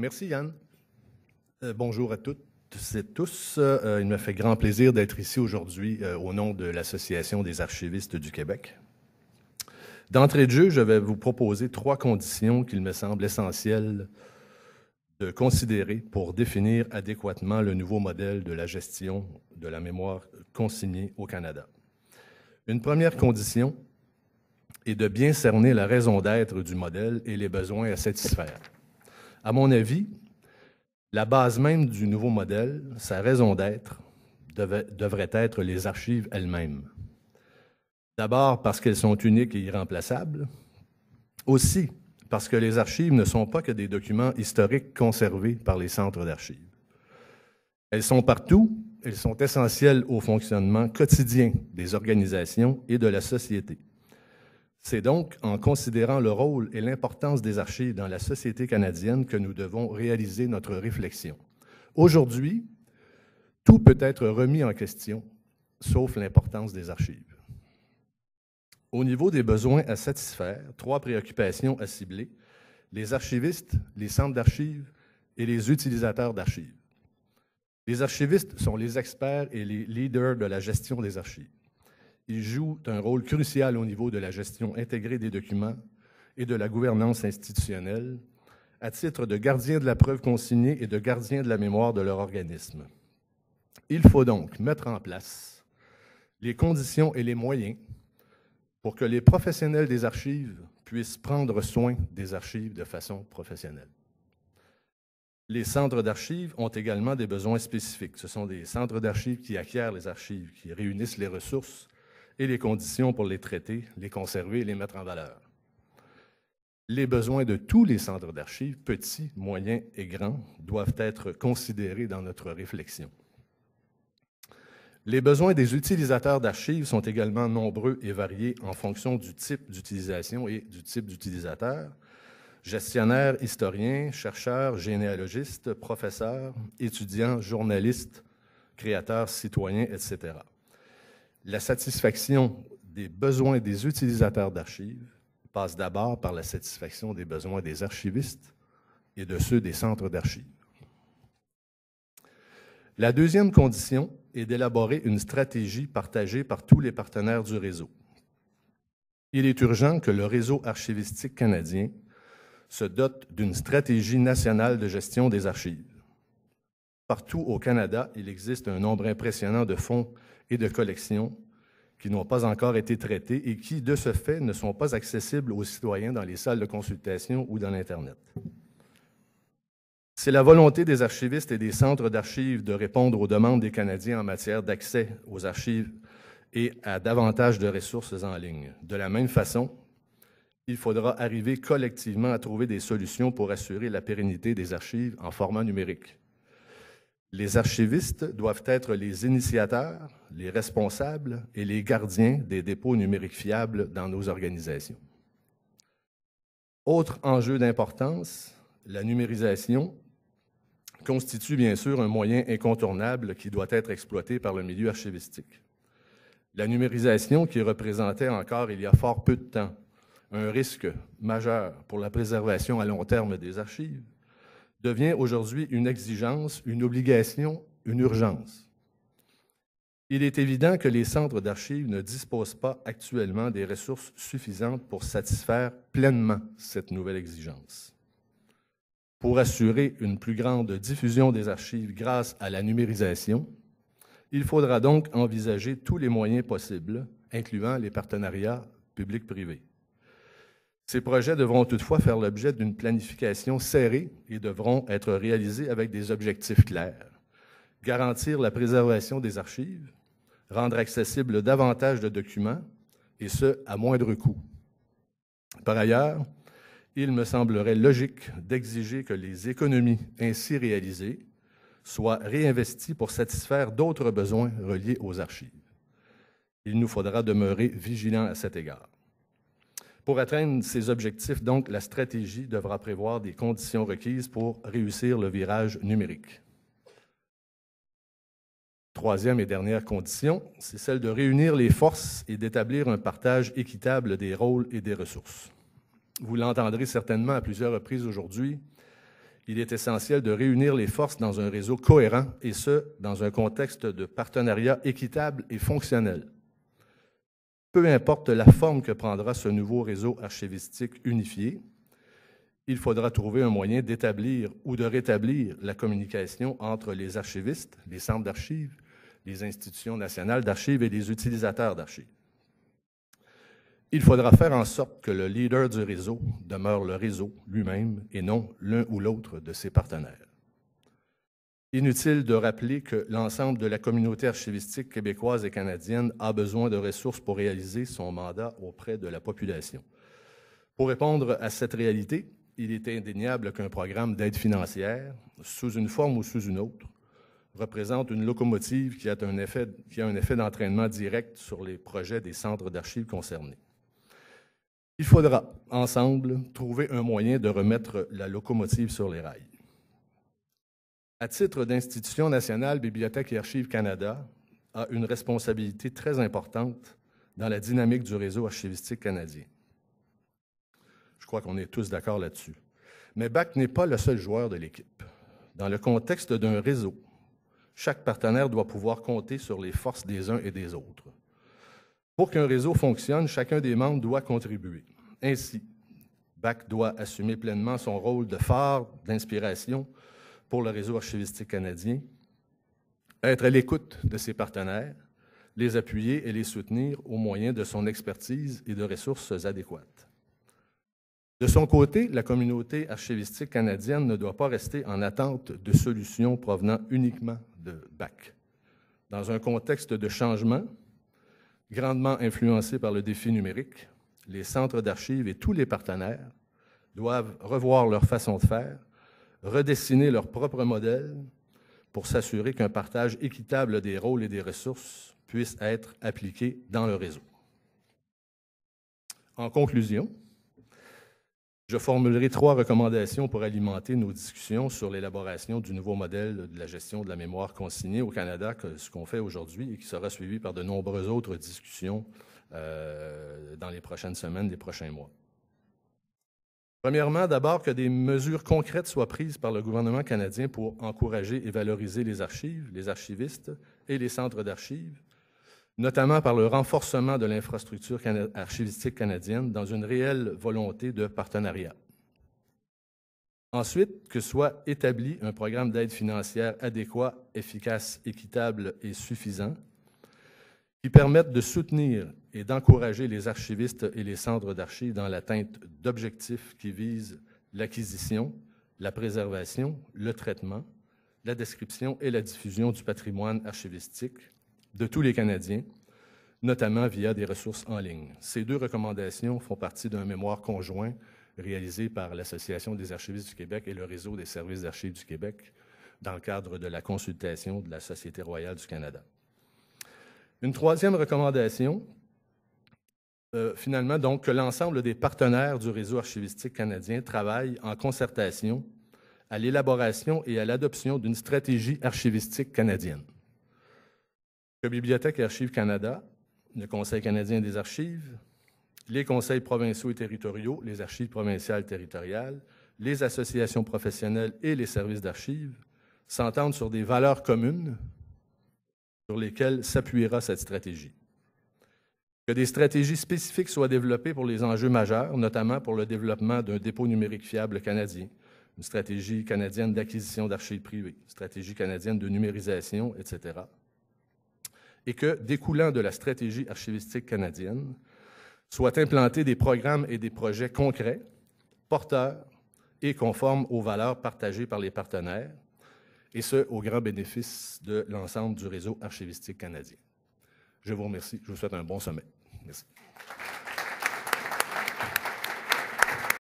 Merci Yann. Euh, bonjour à toutes et tous. Euh, il me fait grand plaisir d'être ici aujourd'hui euh, au nom de l'Association des archivistes du Québec. D'entrée de jeu, je vais vous proposer trois conditions qu'il me semble essentiel de considérer pour définir adéquatement le nouveau modèle de la gestion de la mémoire consignée au Canada. Une première condition est de bien cerner la raison d'être du modèle et les besoins à satisfaire. À mon avis, la base même du nouveau modèle, sa raison d'être, devrait être les archives elles-mêmes. D'abord parce qu'elles sont uniques et irremplaçables, aussi parce que les archives ne sont pas que des documents historiques conservés par les centres d'archives. Elles sont partout, elles sont essentielles au fonctionnement quotidien des organisations et de la société. C'est donc en considérant le rôle et l'importance des archives dans la société canadienne que nous devons réaliser notre réflexion. Aujourd'hui, tout peut être remis en question, sauf l'importance des archives. Au niveau des besoins à satisfaire, trois préoccupations à cibler, les archivistes, les centres d'archives et les utilisateurs d'archives. Les archivistes sont les experts et les leaders de la gestion des archives. Ils jouent un rôle crucial au niveau de la gestion intégrée des documents et de la gouvernance institutionnelle, à titre de gardien de la preuve consignée et de gardien de la mémoire de leur organisme. Il faut donc mettre en place les conditions et les moyens pour que les professionnels des archives puissent prendre soin des archives de façon professionnelle. Les centres d'archives ont également des besoins spécifiques. Ce sont des centres d'archives qui acquièrent les archives, qui réunissent les ressources et les conditions pour les traiter, les conserver et les mettre en valeur. Les besoins de tous les centres d'archives, petits, moyens et grands, doivent être considérés dans notre réflexion. Les besoins des utilisateurs d'archives sont également nombreux et variés en fonction du type d'utilisation et du type d'utilisateur. Gestionnaires, historiens, chercheurs, généalogistes, professeurs, étudiants, journalistes, créateurs, citoyens, etc. La satisfaction des besoins des utilisateurs d'archives passe d'abord par la satisfaction des besoins des archivistes et de ceux des centres d'archives. La deuxième condition est d'élaborer une stratégie partagée par tous les partenaires du réseau. Il est urgent que le réseau archivistique canadien se dote d'une stratégie nationale de gestion des archives. Partout au Canada, il existe un nombre impressionnant de fonds et de collections qui n'ont pas encore été traitées et qui, de ce fait, ne sont pas accessibles aux citoyens dans les salles de consultation ou dans l'Internet. C'est la volonté des archivistes et des centres d'archives de répondre aux demandes des Canadiens en matière d'accès aux archives et à davantage de ressources en ligne. De la même façon, il faudra arriver collectivement à trouver des solutions pour assurer la pérennité des archives en format numérique. Les archivistes doivent être les initiateurs, les responsables et les gardiens des dépôts numériques fiables dans nos organisations. Autre enjeu d'importance, la numérisation constitue bien sûr un moyen incontournable qui doit être exploité par le milieu archivistique. La numérisation qui représentait encore il y a fort peu de temps un risque majeur pour la préservation à long terme des archives devient aujourd'hui une exigence, une obligation, une urgence. Il est évident que les centres d'archives ne disposent pas actuellement des ressources suffisantes pour satisfaire pleinement cette nouvelle exigence. Pour assurer une plus grande diffusion des archives grâce à la numérisation, il faudra donc envisager tous les moyens possibles, incluant les partenariats publics-privés. Ces projets devront toutefois faire l'objet d'une planification serrée et devront être réalisés avec des objectifs clairs. Garantir la préservation des archives, rendre accessible davantage de documents, et ce, à moindre coût. Par ailleurs, il me semblerait logique d'exiger que les économies ainsi réalisées soient réinvesties pour satisfaire d'autres besoins reliés aux archives. Il nous faudra demeurer vigilants à cet égard. Pour atteindre ces objectifs, donc, la stratégie devra prévoir des conditions requises pour réussir le virage numérique. Troisième et dernière condition, c'est celle de réunir les forces et d'établir un partage équitable des rôles et des ressources. Vous l'entendrez certainement à plusieurs reprises aujourd'hui, il est essentiel de réunir les forces dans un réseau cohérent et ce, dans un contexte de partenariat équitable et fonctionnel. Peu importe la forme que prendra ce nouveau réseau archivistique unifié, il faudra trouver un moyen d'établir ou de rétablir la communication entre les archivistes, les centres d'archives, les institutions nationales d'archives et les utilisateurs d'archives. Il faudra faire en sorte que le leader du réseau demeure le réseau lui-même et non l'un ou l'autre de ses partenaires. Inutile de rappeler que l'ensemble de la communauté archivistique québécoise et canadienne a besoin de ressources pour réaliser son mandat auprès de la population. Pour répondre à cette réalité, il est indéniable qu'un programme d'aide financière, sous une forme ou sous une autre, représente une locomotive qui a un effet, qui a un effet d'entraînement direct sur les projets des centres d'archives concernés. Il faudra, ensemble, trouver un moyen de remettre la locomotive sur les rails à titre d'institution nationale Bibliothèque et Archives Canada, a une responsabilité très importante dans la dynamique du réseau archivistique canadien. Je crois qu'on est tous d'accord là-dessus. Mais BAC n'est pas le seul joueur de l'équipe. Dans le contexte d'un réseau, chaque partenaire doit pouvoir compter sur les forces des uns et des autres. Pour qu'un réseau fonctionne, chacun des membres doit contribuer. Ainsi, BAC doit assumer pleinement son rôle de phare, d'inspiration, pour le réseau archivistique canadien, être à l'écoute de ses partenaires, les appuyer et les soutenir au moyen de son expertise et de ressources adéquates. De son côté, la communauté archivistique canadienne ne doit pas rester en attente de solutions provenant uniquement de BAC. Dans un contexte de changement, grandement influencé par le défi numérique, les centres d'archives et tous les partenaires doivent revoir leur façon de faire redessiner leur propre modèle pour s'assurer qu'un partage équitable des rôles et des ressources puisse être appliqué dans le réseau. En conclusion, je formulerai trois recommandations pour alimenter nos discussions sur l'élaboration du nouveau modèle de la gestion de la mémoire consignée au Canada, ce qu'on fait aujourd'hui et qui sera suivi par de nombreuses autres discussions euh, dans les prochaines semaines, les prochains mois. Premièrement, d'abord que des mesures concrètes soient prises par le gouvernement canadien pour encourager et valoriser les archives, les archivistes et les centres d'archives, notamment par le renforcement de l'infrastructure archivistique canadienne dans une réelle volonté de partenariat. Ensuite, que soit établi un programme d'aide financière adéquat, efficace, équitable et suffisant qui permettent de soutenir et d'encourager les archivistes et les centres d'archives dans l'atteinte d'objectifs qui visent l'acquisition, la préservation, le traitement, la description et la diffusion du patrimoine archivistique de tous les Canadiens, notamment via des ressources en ligne. Ces deux recommandations font partie d'un mémoire conjoint réalisé par l'Association des archivistes du Québec et le Réseau des services d'archives du Québec dans le cadre de la consultation de la Société royale du Canada. Une troisième recommandation, euh, finalement, donc, que l'ensemble des partenaires du réseau archivistique canadien travaillent en concertation à l'élaboration et à l'adoption d'une stratégie archivistique canadienne. Que Bibliothèque et Archives Canada, le Conseil canadien des archives, les conseils provinciaux et territoriaux, les archives provinciales et territoriales, les associations professionnelles et les services d'archives s'entendent sur des valeurs communes sur lesquels s'appuiera cette stratégie. Que des stratégies spécifiques soient développées pour les enjeux majeurs, notamment pour le développement d'un dépôt numérique fiable canadien, une stratégie canadienne d'acquisition d'archives privées, une stratégie canadienne de numérisation, etc. Et que, découlant de la stratégie archivistique canadienne, soient implantés des programmes et des projets concrets, porteurs et conformes aux valeurs partagées par les partenaires, et ce, au grand bénéfice de l'ensemble du réseau archivistique canadien. Je vous remercie. Je vous souhaite un bon sommet. Merci.